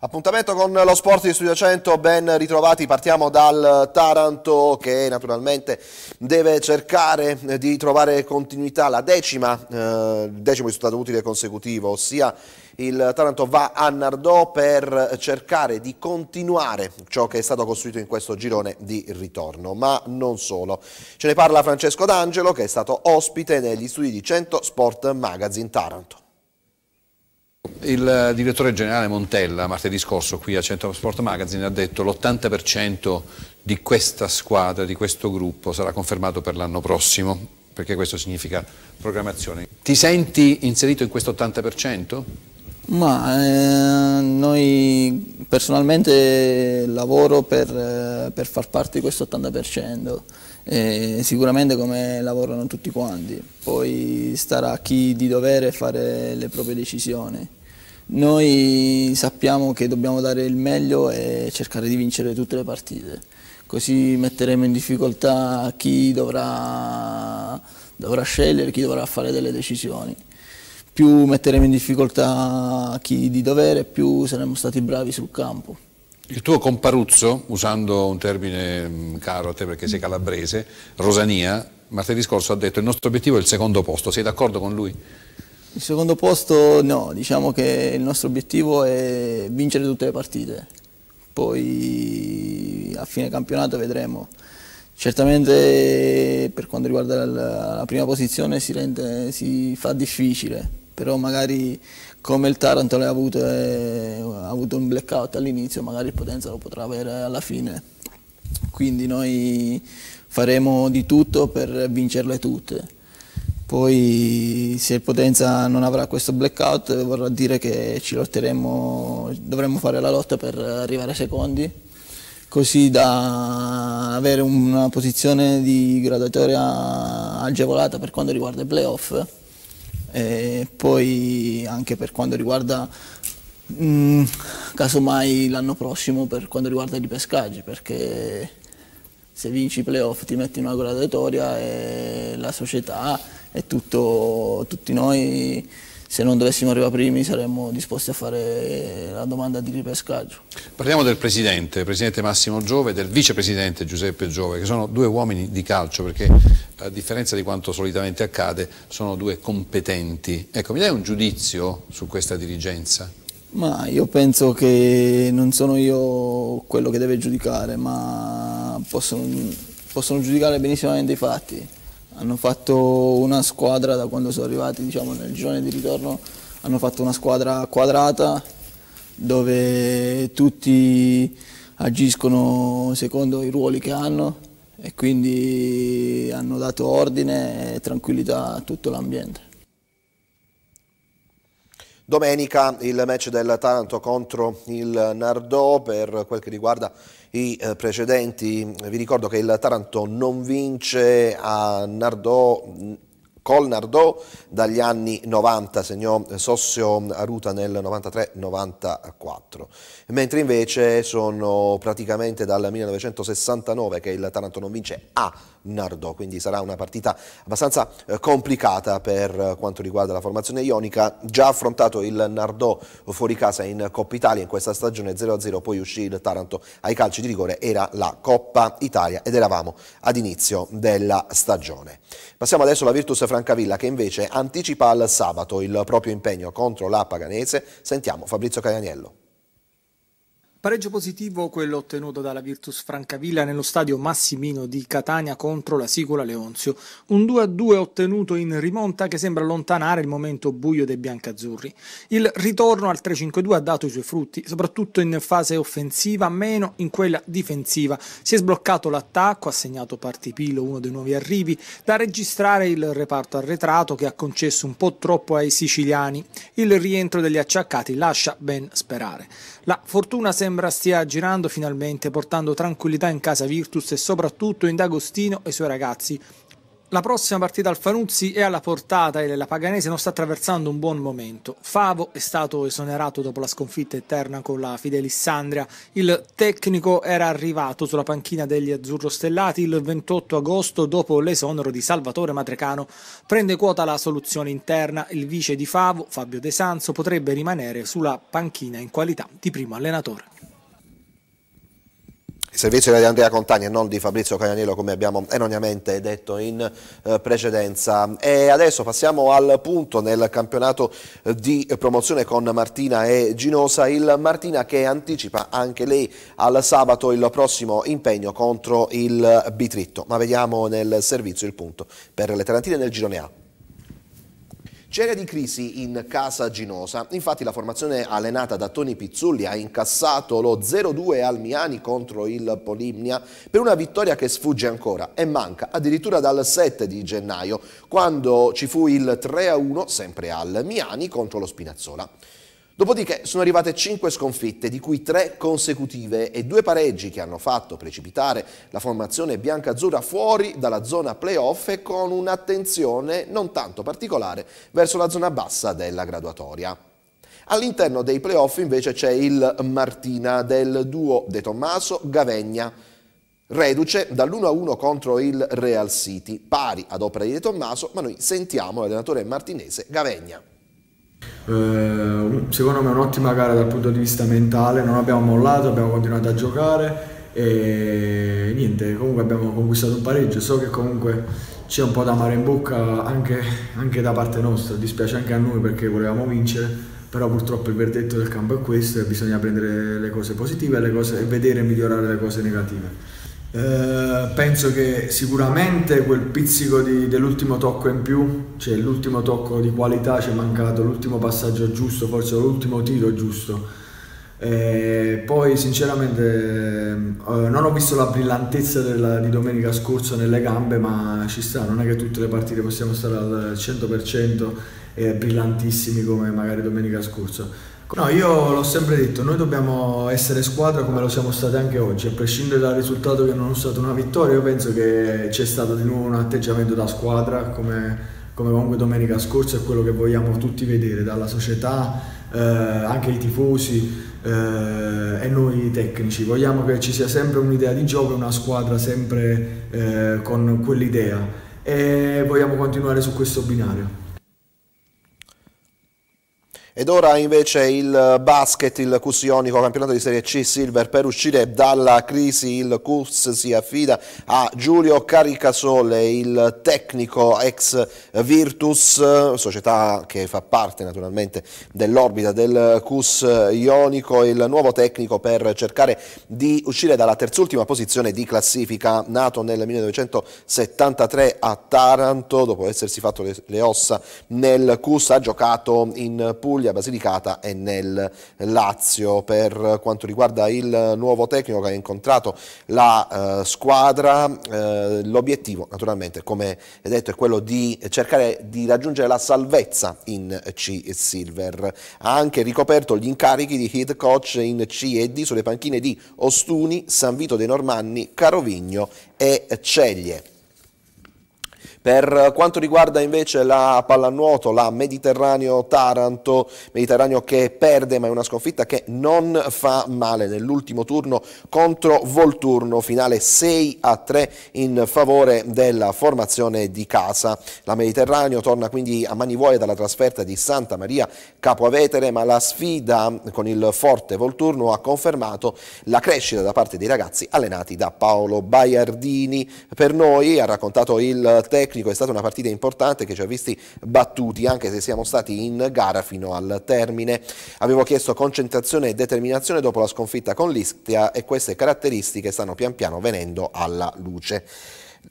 Appuntamento con lo sport di Studio 100, ben ritrovati, partiamo dal Taranto che naturalmente deve cercare di trovare continuità, la decima, eh, decimo risultato utile consecutivo, ossia il Taranto va a Nardò per cercare di continuare ciò che è stato costruito in questo girone di ritorno, ma non solo. Ce ne parla Francesco D'Angelo che è stato ospite negli studi di 100 Sport Magazine Taranto. Il direttore generale Montella martedì scorso qui a Centro Sport Magazine ha detto che l'80% di questa squadra, di questo gruppo sarà confermato per l'anno prossimo, perché questo significa programmazione. Ti senti inserito in questo 80%? Ma eh, noi personalmente lavoro per, eh, per, far parte di questo 80%, eh, sicuramente come lavorano tutti quanti, poi starà a chi di dovere fare le proprie decisioni. Noi sappiamo che dobbiamo dare il meglio e cercare di vincere tutte le partite, così metteremo in difficoltà chi dovrà, dovrà scegliere, chi dovrà fare delle decisioni più metteremo in difficoltà chi di dovere, più saremmo stati bravi sul campo. Il tuo comparuzzo, usando un termine mm, caro a te perché sei calabrese, Rosania, martedì scorso ha detto che il nostro obiettivo è il secondo posto, sei d'accordo con lui? Il secondo posto no, diciamo che il nostro obiettivo è vincere tutte le partite, poi a fine campionato vedremo. Certamente per quanto riguarda la, prima posizione si, rende, si fa difficile, però magari come il Taranto l'ha avuto, eh, ha avuto un blackout all'inizio, magari il Potenza lo potrà avere alla fine. Quindi noi faremo di tutto per vincerle tutte. Poi se il Potenza non avrà questo blackout vorrà dire che ci lotteremo, dovremmo fare la lotta per arrivare secondi, così da avere una posizione di gradatoria agevolata per quanto riguarda i playoff. E poi anche per quanto riguarda mh, mm, casomai l'anno prossimo per quanto riguarda i pescaggi perché se vinci i playoff ti metti in una gradatoria e la società e tutti noi se non dovessimo arrivare primi saremmo disposti a fare la domanda di ripescaggio. Parliamo del presidente, presidente Massimo Giove e del vicepresidente Giuseppe Giove, che sono due uomini di calcio perché a differenza di quanto solitamente accade sono due competenti. Ecco, mi dai un giudizio su questa dirigenza? Ma io penso che non sono io quello che deve giudicare, ma possono, possono giudicare benissimamente i fatti hanno fatto una squadra da quando sono arrivati diciamo, nel giorno di ritorno, hanno fatto una squadra quadrata dove tutti agiscono secondo i ruoli che hanno e quindi hanno dato ordine e tranquillità a tutto l'ambiente. Domenica il match del Taranto contro il Nardò per quel che riguarda i eh, precedenti. Vi ricordo che il Taranto non vince a Nardò col Nardò dagli anni 90, segnò Sossio Aruta nel 93-94, mentre invece sono praticamente dal 1969 che il Taranto non vince a Nardò, quindi sarà una partita abbastanza eh, complicata per eh, quanto riguarda la formazione ionica, già affrontato il Nardò fuori casa in Coppa Italia in questa stagione 0-0, poi uscì il Taranto ai calci di rigore, era la Coppa Italia ed eravamo ad inizio della stagione. Passiamo adesso alla Virtus Francavilla che invece anticipa al sabato il proprio impegno contro la Paganese, sentiamo Fabrizio Caganiello. Pareggio positivo quello ottenuto dalla Virtus Francavilla nello stadio Massimino di Catania contro la Sicula Leonzio. Un 2-2 ottenuto in rimonta che sembra allontanare il momento buio dei biancazzurri. Il ritorno al 3-5-2 ha dato i suoi frutti, soprattutto in fase offensiva, meno in quella difensiva. Si è sbloccato l'attacco, ha segnato Partipilo, uno dei nuovi arrivi, da registrare il reparto arretrato che ha concesso un po' troppo ai siciliani. Il rientro degli acciaccati lascia ben sperare. La fortuna sembra sembra stia girando finalmente, portando tranquillità in casa Virtus e soprattutto in D'Agostino e i suoi ragazzi. La prossima partita al Fanuzzi è alla portata e la Paganese non sta attraversando un buon momento. Favo è stato esonerato dopo la sconfitta eterna con la Fidelissandria. Il tecnico era arrivato sulla panchina degli Azzurro Stellati il 28 agosto dopo l'esonero di Salvatore Matrecano. Prende quota la soluzione interna. Il vice di Favo, Fabio De Sanso, potrebbe rimanere sulla panchina in qualità di primo allenatore. Il servizio di Andrea Contani e non di Fabrizio Cagnaniello come abbiamo erroneamente detto in eh, precedenza. E adesso passiamo al punto nel campionato eh, di promozione con Martina e Ginosa. Il Martina che anticipa anche lei al sabato il prossimo impegno contro il Bitritto. Ma vediamo nel servizio il punto per le Tarantine nel girone A. C'era di crisi in casa Ginosa, infatti la formazione allenata da Toni Pizzulli ha incassato lo 0-2 al Miani contro il Polimnia per una vittoria che sfugge ancora e manca addirittura dal 7 di gennaio, quando ci fu il 3-1 sempre al Miani contro lo Spinazzola. Dopodiché sono arrivate 5 sconfitte, di cui 3 consecutive e due pareggi che hanno fatto precipitare la formazione bianca-azzurra fuori dalla zona playoff e con un'attenzione non tanto particolare verso la zona bassa della graduatoria. All'interno dei playoff invece c'è il Martina del duo De Tommaso Gavegna, reduce dall'1-1 contro il Real City, pari ad opera di De Tommaso, ma noi sentiamo l'allenatore martinese Gavegna. Eh, secondo me un'ottima gara dal punto di vista mentale, non abbiamo mollato, abbiamo continuato a giocare e niente, comunque abbiamo conquistato un pareggio, so che comunque c'è un po' da mare in bocca anche, anche, da parte nostra, dispiace anche a noi perché volevamo vincere, però purtroppo il verdetto del campo è questo e bisogna prendere le cose positive e, cose, e vedere e migliorare le cose negative. Eh, penso che sicuramente quel pizzico di, dell'ultimo tocco in più, cioè l'ultimo tocco di qualità ci è mancato, l'ultimo passaggio giusto, forse l'ultimo tiro giusto. Eh, poi sinceramente eh, non ho visto la brillantezza della, di domenica scorsa nelle gambe, ma ci sta, non è che tutte le partite possiamo stare al 100% e brillantissimi come magari domenica scorsa Ecco. No, io l'ho sempre detto, noi dobbiamo essere squadra come lo siamo stati anche oggi, a prescindere dal risultato che non è stata una vittoria, io penso che c'è stato di nuovo un atteggiamento da squadra come, come comunque domenica scorsa è quello che vogliamo tutti vedere, dalla società, eh, anche i tifosi eh, e noi tecnici. Vogliamo che ci sia sempre un'idea di gioco e una squadra sempre eh, con quell'idea e vogliamo continuare su questo binario. Ed ora invece il eh, basket, il Cus Ionico, campionato di Serie C Silver, per uscire dalla crisi il Cus si affida a Giulio Caricasole, il tecnico ex Virtus, società che fa parte naturalmente dell'orbita del Cus Ionico, il nuovo tecnico per cercare di uscire dalla terzultima posizione di classifica, nato nel 1973 a Taranto, dopo essersi fatto le ossa nel Cus, ha giocato in Puglia Puglia, Basilicata e nel Lazio. Per quanto riguarda il nuovo tecnico che ha incontrato la eh, squadra, eh, l'obiettivo naturalmente, come detto, è quello di cercare di raggiungere la salvezza in C Silver. Ha anche ricoperto gli incarichi di head coach in C e D sulle panchine di Ostuni, San Vito dei Normanni, Carovigno e Ceglie. Per quanto riguarda invece la pallanuoto, la Mediterraneo Taranto, Mediterraneo che perde ma è una sconfitta che non fa male nell'ultimo turno contro Volturno, finale 6 a 3 in favore della formazione di casa. La Mediterraneo torna quindi a mani vuote dalla trasferta di Santa Maria Capoavetere ma la sfida con il forte Volturno ha confermato la crescita da parte dei ragazzi allenati da Paolo Baiardini. Per noi, ha raccontato il tecnico, tecnico, è stata una partita importante che ci ha visti battuti anche se siamo stati in gara fino al termine. Avevo chiesto concentrazione e determinazione dopo la sconfitta con l'Istria e queste caratteristiche stanno pian piano venendo alla luce.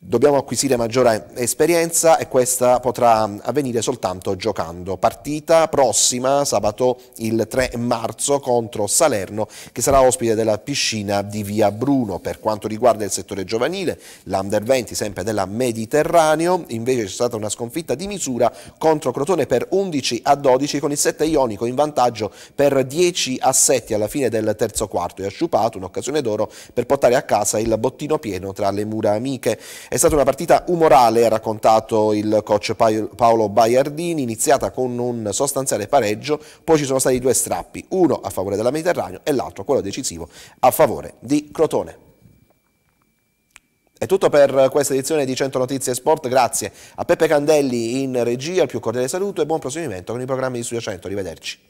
Dobbiamo acquisire maggiore esperienza e questa potrà avvenire soltanto giocando. Partita prossima sabato il 3 marzo contro Salerno che sarà ospite della piscina di Via Bruno. Per quanto riguarda il settore giovanile, l'Under 20 sempre della Mediterraneo, invece c'è stata una sconfitta di misura contro Crotone per 11 a 12 con il 7 ionico in vantaggio per 10 a 7 alla fine del terzo quarto e ha sciupato un'occasione d'oro per portare a casa il bottino pieno tra le mura amiche. È stata una partita umorale, ha raccontato il coach Paolo Baiardini, iniziata con un sostanziale pareggio, poi ci sono stati due strappi, uno a favore della Mediterraneo e l'altro, quello decisivo, a favore di Crotone. È tutto per questa edizione di 100 Notizie Sport, grazie a Peppe Candelli in regia, il più cordiale saluto e buon proseguimento con i programmi di Studio 100, arrivederci.